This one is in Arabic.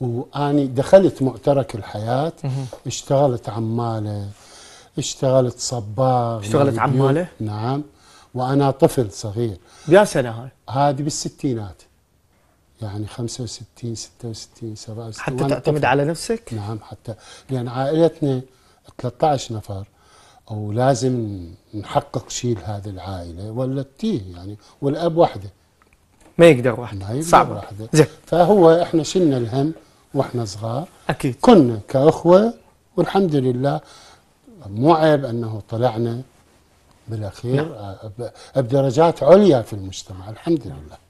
واني دخلت معترك الحياه اشتغلت عماله اشتغلت صباغ اشتغلت عماله؟ نعم وانا طفل صغير يا سنه هاي؟ هذه بالستينات يعني 65 66 67 حتى تعتمد على نفسك؟ نعم حتى لان عائلتنا 13 نفر او لازم نحقق شيء لهذه العائله ولا تيه يعني والاب وحده ما يقدر وحده ما يقدر صعب وحده فهو احنا شلنا الهم واحنا صغار أكيد. كنا كأخوة والحمد لله مو عيب أنه طلعنا بالأخير نعم. بدرجات عليا في المجتمع الحمد لله